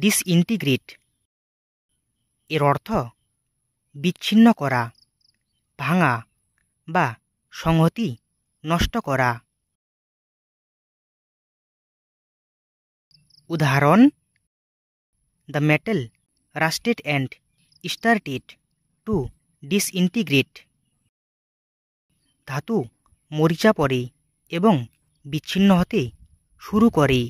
ডিসইন্টিগ্রেট এর অর্থ বিচ্ছিন্ন করা ভাঙা বা সংহতি নষ্ট করা উদাহরণ the metal rusted and started to disintegrate ধাতু মরিচা পড়ে এবং বিচ্ছিন্ন হতে শুরু করে